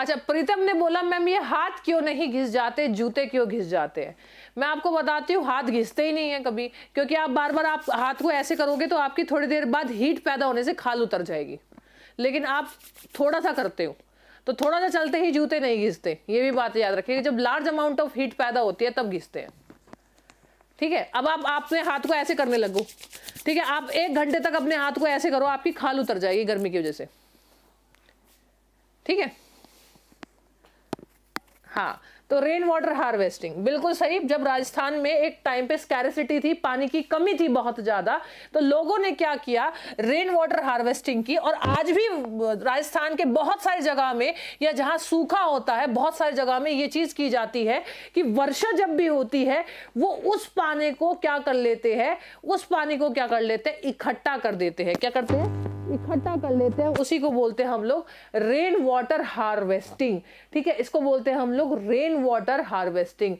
A: अच्छा प्रीतम ने बोला मैम ये हाथ क्यों नहीं घिस जाते जूते क्यों घिस जाते हैं मैं आपको बताती हूँ हाथ घिसते ही नहीं है कभी क्योंकि आप बार बार आप हाथ को ऐसे करोगे तो आपकी थोड़ी देर बाद हीट पैदा होने से खाल उतर जाएगी लेकिन आप थोड़ा सा करते हो तो थोड़ा सा चलते ही जूते नहीं घिसते ये भी बात याद रखिए जब लार्ज अमाउंट ऑफ हीट पैदा होती है तब घिसते हैं ठीक है अब आप अपने हाथ को ऐसे करने लगो ठीक है आप एक घंटे तक अपने हाथ को ऐसे करो आपकी खाल उतर जाएगी गर्मी की वजह से ठीक है हाँ तो रेन वाटर हार्वेस्टिंग बिल्कुल सही जब राजस्थान में एक टाइम पे स्कैरसिटी थी पानी की कमी थी बहुत ज़्यादा तो लोगों ने क्या किया रेन वाटर हार्वेस्टिंग की और आज भी राजस्थान के बहुत सारी जगह में या जहाँ सूखा होता है बहुत सारी जगह में ये चीज़ की जाती है कि वर्षा जब भी होती है वो उस पानी को क्या कर लेते हैं उस पानी को क्या कर लेते हैं इकट्ठा कर देते हैं क्या करते हैं इकट्ठा कर लेते हैं उसी को बोलते हैं हम लोग रेन वाटर हार्वेस्टिंग ठीक है इसको बोलते हैं हम लोग रेन वाटर हार्वेस्टिंग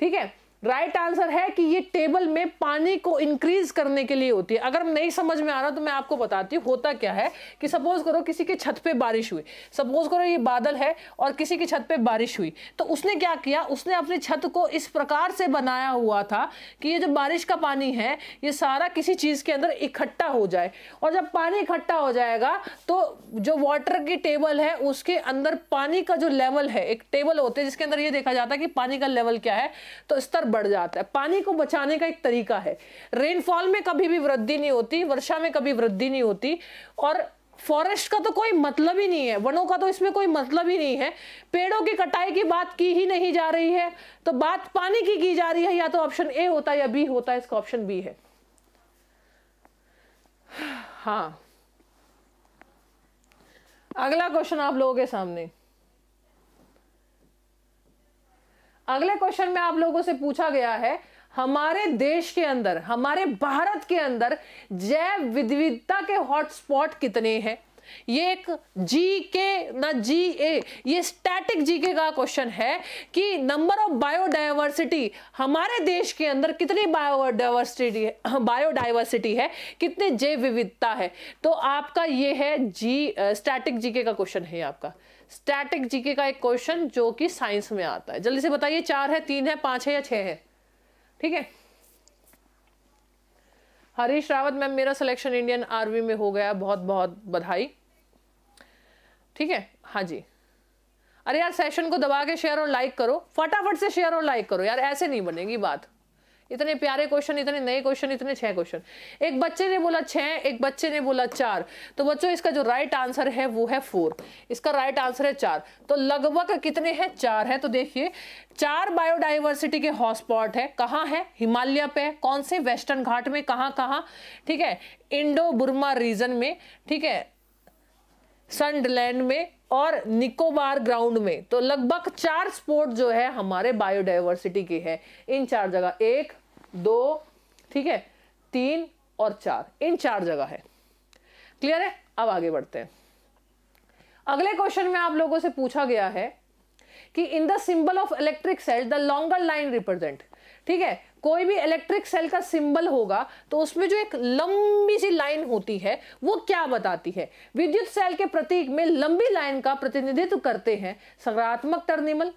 A: ठीक है राइट right आंसर है कि ये टेबल में पानी को इंक्रीज करने के लिए होती है अगर नहीं समझ में आ रहा तो मैं आपको बताती हूँ होता क्या है कि सपोज करो किसी की छत पे बारिश हुई सपोज करो ये बादल है और किसी की छत पे बारिश हुई तो उसने क्या किया उसने अपनी छत को इस प्रकार से बनाया हुआ था कि ये जो बारिश का पानी है ये सारा किसी चीज़ के अंदर इकट्ठा हो जाए और जब पानी इकट्ठा हो जाएगा तो जो वाटर की टेबल है उसके अंदर पानी का जो लेवल है एक टेबल होते है जिसके अंदर ये देखा जाता है कि पानी का लेवल क्या है तो स्तर बढ़ जाता है पानी को बचाने का एक तरीका है रेनफॉल में कभी भी वृद्धि नहीं होती वर्षा में कभी वृद्धि नहीं होती और फॉरेस्ट का तो कोई मतलब ही नहीं है वनों का तो इसमें कोई मतलब ही नहीं है पेड़ों की कटाई की बात की ही नहीं जा रही है तो बात पानी की की जा रही है या तो ऑप्शन ए होता है या बी होता है इसका ऑप्शन बी है हाँ अगला क्वेश्चन आप लोगों के सामने अगले क्वेश्चन में आप लोगों से पूछा गया है हमारे देश के अंदर हमारे भारत के अंदर जैव विविधता के हॉटस्पॉट कितने हैं ये एक जी के ना जी ए ये स्टैटिक जी के का क्वेश्चन है कि नंबर ऑफ बायोडाइवर्सिटी हमारे देश के अंदर कितनी बायोडाइवर्सिटी बायोडाइवर्सिटी है कितने जैव विविधता है तो आपका ये है जी स्टैटिक जीके का क्वेश्चन है आपका स्टैटिक जीके का एक क्वेश्चन जो कि साइंस में आता है जल्दी से बताइए चार है तीन है पांच है या छह है ठीक है हरीश रावत मैम मेरा सिलेक्शन इंडियन आर्मी में हो गया बहुत बहुत बधाई ठीक है हाँ जी अरे यार सेशन को दबा के शेयर और लाइक करो फटाफट से शेयर और लाइक करो यार ऐसे नहीं बनेगी बात इतने प्यारे क्वेश्चन इतने नए क्वेश्चन इतने छह क्वेश्चन एक बच्चे ने बोला छह एक बच्चे ने बोला चार तो बच्चों इसका जो राइट आंसर है वो है फोर इसका राइट आंसर है चार तो लगभग कितने हैं चार है तो देखिए चार बायोडाइवर्सिटी के हॉटस्पॉट है कहाँ है हिमालय पे कौन से वेस्टर्न घाट में कहाँ कहाँ ठीक है इंडो बुरमा रीजन में ठीक है संडलैंड में और निकोबार ग्राउंड में तो लगभग चार स्पोर्ट जो है हमारे बायोडाइवर्सिटी के हैं इन चार जगह एक दो ठीक है तीन और चार इन चार जगह है क्लियर है अब आगे बढ़ते हैं अगले क्वेश्चन में आप लोगों से पूछा गया है कि in the symbol of electric cell the longer line represent ठीक है कोई भी इलेक्ट्रिक सेल का सिंबल होगा तो उसमें जो एक लंबी सी लाइन होती है वो क्या बताती है विद्युत सेल के प्रतीक में लंबी लाइन का प्रतिनिधित्व करते हैं सकारात्मक टर्मिनल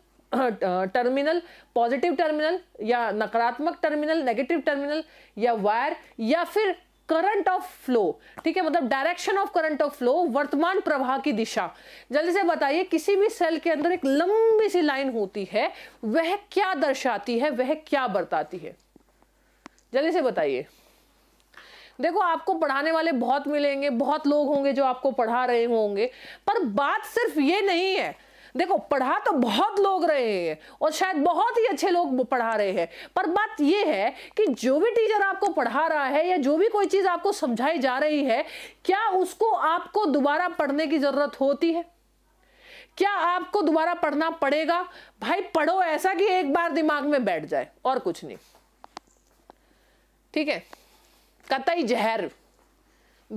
A: टर्मिनल पॉजिटिव टर्मिनल या नकारात्मक टर्मिनल नेगेटिव टर्मिनल या वायर या फिर करंट ऑफ फ्लो ठीक है मतलब direction of current of flow वर्तमान प्रवाह की दिशा जल्दी से बताइए किसी भी सेल के अंदर एक लंबी सी लाइन होती है वह क्या दर्शाती है वह क्या बरताती है जल्दी से बताइए देखो आपको पढ़ाने वाले बहुत मिलेंगे बहुत लोग होंगे जो आपको पढ़ा रहे होंगे पर बात सिर्फ ये नहीं है देखो पढ़ा तो बहुत लोग रहे हैं और शायद बहुत ही अच्छे लोग पढ़ा रहे हैं पर बात यह है कि जो भी टीचर आपको पढ़ा रहा है या जो भी कोई चीज आपको समझाई जा रही है क्या उसको आपको दोबारा पढ़ने की जरूरत होती है क्या आपको दोबारा पढ़ना पड़ेगा भाई पढ़ो ऐसा कि एक बार दिमाग में बैठ जाए और कुछ नहीं ठीक है कतई जहर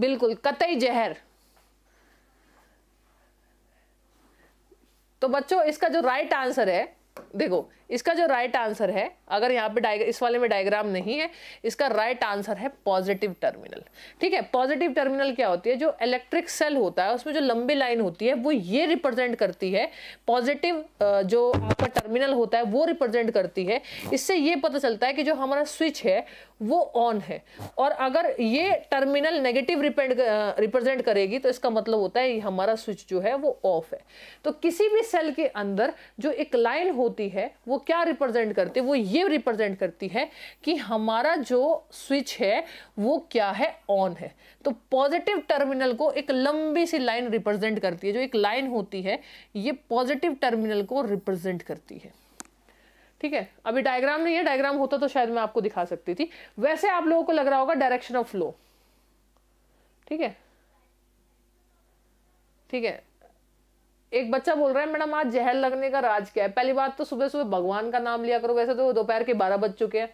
A: बिल्कुल कतई जहर तो बच्चों इसका जो राइट आंसर है देखो इसका जो राइट आंसर है अगर यहाँ पे डायग्र इस वाले में डायग्राम नहीं है इसका राइट आंसर है पॉजिटिव टर्मिनल ठीक है पॉजिटिव टर्मिनल क्या होती है जो इलेक्ट्रिक सेल होता है उसमें जो लंबी लाइन होती है वो ये रिप्रेजेंट करती है पॉजिटिव जो आपका टर्मिनल होता है वो रिप्रेजेंट करती है इससे ये पता चलता है कि जो हमारा स्विच है वो ऑन है और अगर ये टर्मिनल नेगेटिव रिप्रेजेंट करेगी तो इसका मतलब होता है हमारा स्विच जो है वो ऑफ है तो किसी भी सेल के अंदर जो एक लाइन होती है वो वो क्या रिप्रेजेंट करती है वो ये रिप्रेजेंट करती है कि हमारा जो स्विच है वो क्या है ऑन है तो पॉजिटिव टर्मिनल को एक लंबी सी लाइन रिप्रेजेंट करती है जो एक लाइन होती है ये पॉजिटिव टर्मिनल को रिप्रेजेंट करती है ठीक है अभी डायग्राम नहीं है डायग्राम होता तो शायद मैं आपको दिखा सकती थी वैसे आप लोगों को लग रहा होगा डायरेक्शन ऑफ फ्लो ठीक है ठीक है एक बच्चा बोल रहा है मैडम आज जहर लगने का राज क्या है पहली बात तो सुबह सुबह भगवान का नाम लिया करो वैसे तो दोपहर के बारह बज चुके हैं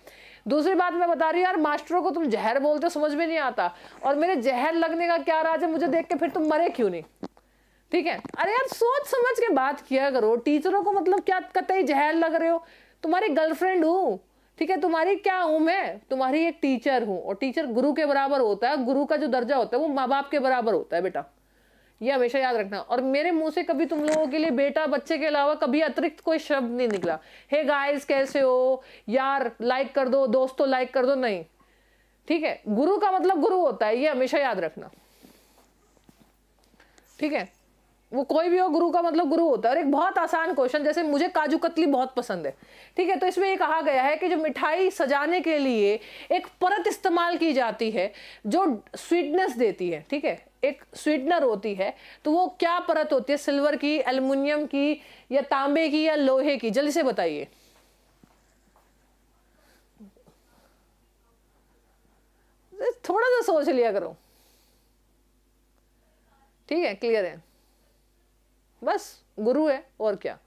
A: दूसरी बात मैं बता रही हूँ यार मास्टरों को तुम जहर बोलते समझ में नहीं आता और मेरे जहर लगने का क्या राज है मुझे देख के फिर तुम मरे क्यों नहीं ठीक है अरे यार सोच समझ के बात किया करो टीचरों को मतलब क्या कतई जहर लग रहे हो तुम्हारी गर्लफ्रेंड हूँ ठीक है तुम्हारी क्या हूँ मैं तुम्हारी एक टीचर हूँ और टीचर गुरु के बराबर होता है गुरु का जो दर्जा होता है वो माँ बाप के बराबर होता है बेटा ये हमेशा याद रखना और मेरे मुंह से कभी तुम लोगों के लिए बेटा बच्चे के अलावा कभी अतिरिक्त कोई शब्द नहीं निकला हे hey गाइस कैसे हो यार लाइक कर दो दोस्तों तो लाइक कर दो नहीं ठीक है गुरु का मतलब गुरु होता है ये हमेशा याद रखना ठीक है वो कोई भी हो गुरु का मतलब गुरु होता है और एक बहुत आसान क्वेश्चन जैसे मुझे काजू कतली बहुत पसंद है ठीक है तो इसमें ये कहा गया है कि जो मिठाई सजाने के लिए एक परत इस्तेमाल की जाती है जो स्वीटनेस देती है ठीक है एक स्वीटनर होती है तो वो क्या परत होती है सिल्वर की एल्युमिनियम की या तांबे की या लोहे की जल्दी से बताइए थोड़ा सा सोच लिया करो ठीक है क्लियर है बस गुरु है और क्या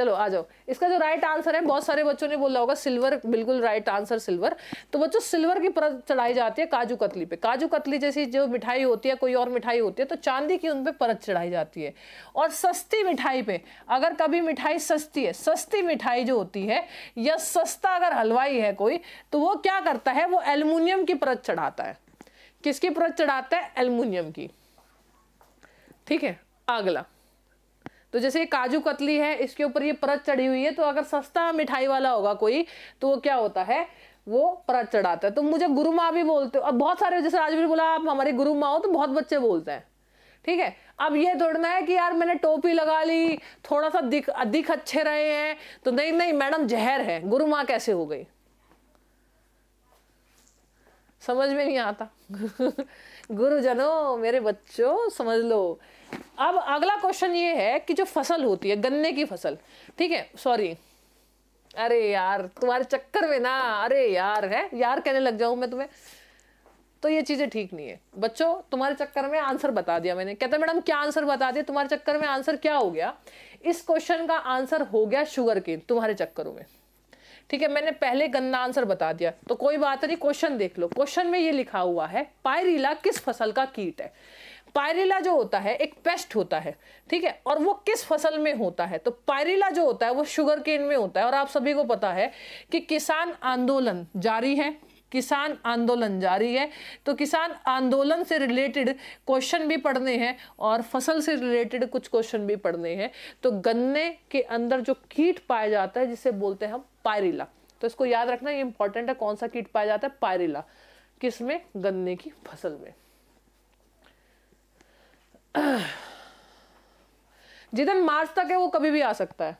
A: चलो आ जाओ इसका जो राइट आंसर है बहुत सारे बच्चों ने बोला होगा सिल्वर बिल्कुल राइट आंसर सिल्वर तो बच्चों सिल्वर की परत चढ़ाई जाती है काजू कतली पे काजू कतली जैसी जो मिठाई होती है कोई और मिठाई होती है तो चांदी की उन पर परत चढ़ाई जाती है और सस्ती मिठाई पे अगर कभी मिठाई सस्ती है सस्ती मिठाई जो होती है या सस्ता अगर हलवाई है कोई तो वो क्या करता है वो एल्यूमिनियम की परत चढ़ाता है किसकी परत चढ़ाता है एल्यूमिनियम की ठीक है अगला तो जैसे काजू कतली है इसके ऊपर ये परत चढ़ी हुई है तो अगर सस्ता मिठाई वाला होगा कोई तो वो क्या होता है वो परत चढ़ाता है तो मुझे गुरु माँ भी बोलते हो अब बहुत सारे जैसे आज भी बोला आप हमारे गुरु माँ हो तो बहुत बच्चे बोलते हैं ठीक है अब ये थोड़ना है कि यार मैंने टोपी लगा ली थोड़ा सा दिख दिख अच्छे रहे हैं तो नहीं नहीं मैडम जहर है गुरु माँ कैसे हो गई समझ में नहीं आता गुरुजनों मेरे बच्चों समझ लो अब अगला क्वेश्चन ये है कि जो फसल होती है गन्ने की फसल ठीक है सॉरी अरे यार तुम्हारे चक्कर में ना अरे यार है यार कहने लग जाऊं मैं तुम्हें तो ये चीज़ें ठीक नहीं है बच्चों तुम्हारे चक्कर में आंसर बता दिया मैंने कहते मैडम क्या आंसर बता दिया तुम्हारे चक्कर में आंसर क्या हो गया इस क्वेश्चन का आंसर हो गया शुगर केन तुम्हारे चक्करों में ठीक है मैंने पहले गन्ना आंसर बता दिया तो कोई बात नहीं क्वेश्चन देख लो क्वेश्चन में ये लिखा हुआ है पायरीला किस फसल का कीट है पायरेला जो होता है एक पेस्ट होता है ठीक है और वो किस फसल में होता है तो पायरेला जो होता है वो शुगर केन में होता है और आप सभी को पता है कि किसान आंदोलन जारी है किसान आंदोलन जारी है तो किसान आंदोलन से रिलेटेड क्वेश्चन भी पढ़ने हैं और फसल से रिलेटेड कुछ क्वेश्चन भी पढ़ने हैं तो गन्ने के अंदर जो कीट पाया जाता है जिसे बोलते हैं हम पायरेला तो इसको याद रखना ये इंपॉर्टेंट है कौन सा कीट पाया जाता है पायरेला किस में गन्ने की फसल में दिन मार्च तक है वो कभी भी आ सकता है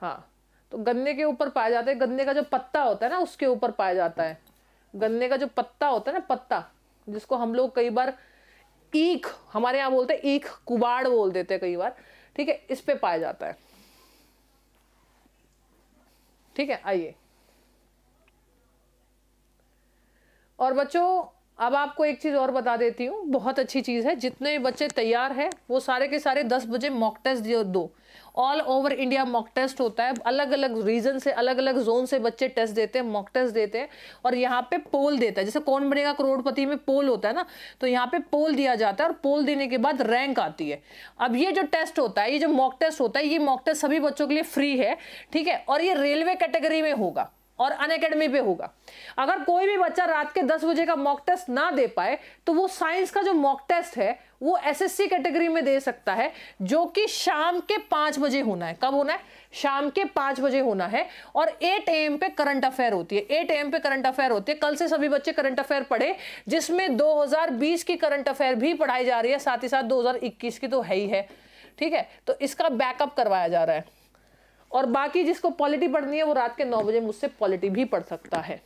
A: हाँ तो गन्ने के ऊपर पाया जाता है गन्ने का जो पत्ता होता है ना उसके ऊपर पाया जाता है गन्ने का जो पत्ता होता है ना पत्ता जिसको हम लोग कई बार ईख हमारे यहाँ बोलते हैं ईख कुबाड़ बोल देते हैं कई बार ठीक है इस पे पाया जाता है ठीक है आइए और बच्चों अब आपको एक चीज़ और बता देती हूँ बहुत अच्छी चीज़ है जितने बच्चे तैयार हैं वो सारे के सारे दस बजे मॉक टेस्ट दो all over India mock test होता है अलग अलग रीजन से अलग अलग जोन से बच्चे टेस्ट देते हैं मॉक टेस्ट देते हैं और यहाँ पे पोल देता है जैसे कौन बनेगा करोड़पति में पोल होता है ना तो यहाँ पे पोल दिया जाता है और पोल देने के बाद रैंक आती है अब ये जो टेस्ट होता है ये जो मॉक टेस्ट होता है ये मॉक टेस्ट सभी बच्चों के लिए फ्री है ठीक है और ये रेलवे कैटेगरी में होगा और अन अकेडमी पे होगा अगर कोई भी बच्चा रात के दस बजे का मॉक टेस्ट ना दे पाए तो वो साइंस का जो मॉक टेस्ट है वो एसएससी कैटेगरी में दे सकता है जो कि शाम के पाँच बजे होना है कब होना है शाम के पाँच बजे होना है और 8 एम पे करंट अफेयर होती है 8 एम पे करंट अफेयर होती है कल से सभी बच्चे करंट अफेयर पढ़े जिसमें 2020 की करंट अफेयर भी पढ़ाई जा रही है साथ ही साथ 2021 की तो है ही है ठीक है तो इसका बैकअप करवाया जा रहा है और बाकी जिसको पॉलिटी पढ़नी है वो रात के नौ बजे मुझसे पॉलिटी भी पढ़ सकता है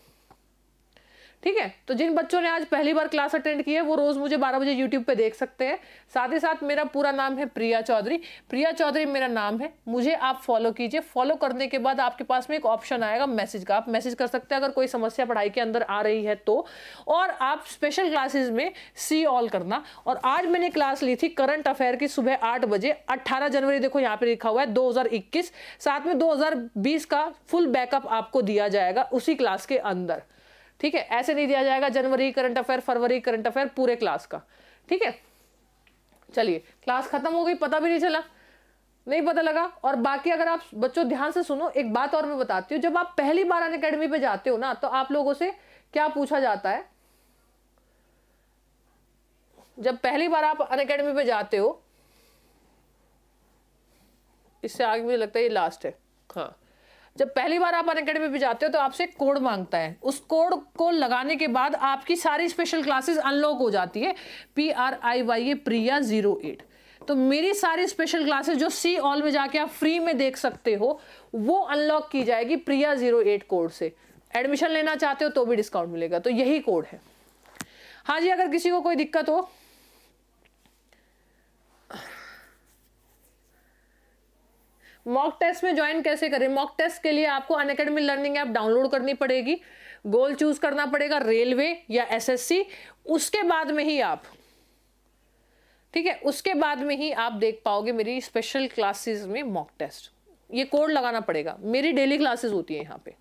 A: ठीक है तो जिन बच्चों ने आज पहली बार क्लास अटेंड की है वो रोज़ मुझे बारह बजे यूट्यूब पे देख सकते हैं साथ ही साथ मेरा पूरा नाम है प्रिया चौधरी प्रिया चौधरी मेरा नाम है मुझे आप फॉलो कीजिए फॉलो करने के बाद आपके पास में एक ऑप्शन आएगा मैसेज का आप मैसेज कर सकते हैं अगर कोई समस्या पढ़ाई के अंदर आ रही है तो और आप स्पेशल क्लासेज में सी ऑल करना और आज मैंने क्लास ली थी करंट अफेयर की सुबह आठ बजे अट्ठारह जनवरी देखो यहाँ पे लिखा हुआ है दो साथ में दो का फुल बैकअप आपको दिया जाएगा उसी क्लास के अंदर ठीक है ऐसे नहीं दिया जाएगा जनवरी करंट अफेयर फरवरी करंट अफेयर पूरे क्लास का ठीक है चलिए क्लास खत्म हो गई पता भी नहीं चला नहीं पता लगा और बाकी अगर आप बच्चों ध्यान से सुनो एक बात और मैं बताती हूँ जब आप पहली बार अन अकेडमी पे जाते हो ना तो आप लोगों से क्या पूछा जाता है जब पहली बार आप अन अकेडमी पे जाते हो इससे आगे मुझे लगता है ये लास्ट है हाँ जब पहली बार आप अनकेडमी पे जाते हो तो आपसे कोड मांगता है उस कोड को लगाने के बाद आपकी सारी स्पेशल क्लासेस अनलॉक हो जाती है P R I Y A Priya zero eight तो मेरी सारी स्पेशल क्लासेस जो सी ऑल में जाके आप फ्री में देख सकते हो वो अनलॉक की जाएगी प्रिया जीरो एट कोड से एडमिशन लेना चाहते हो तो भी डिस्काउंट मिलेगा तो यही कोड है हाँ जी अगर किसी को कोई दिक्कत हो मॉक टेस्ट में ज्वाइन कैसे करें मॉक टेस्ट के लिए आपको Unacademy learning app download करनी पड़ेगी गोल चूज करना पड़ेगा रेलवे या एसएससी उसके बाद में ही आप ठीक है उसके बाद में ही आप देख पाओगे मेरी स्पेशल क्लासेस में मॉक टेस्ट ये कोड लगाना पड़ेगा मेरी डेली क्लासेस होती है यहाँ पे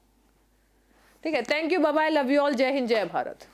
A: ठीक है thank you I love you all जय हिंद जय भारत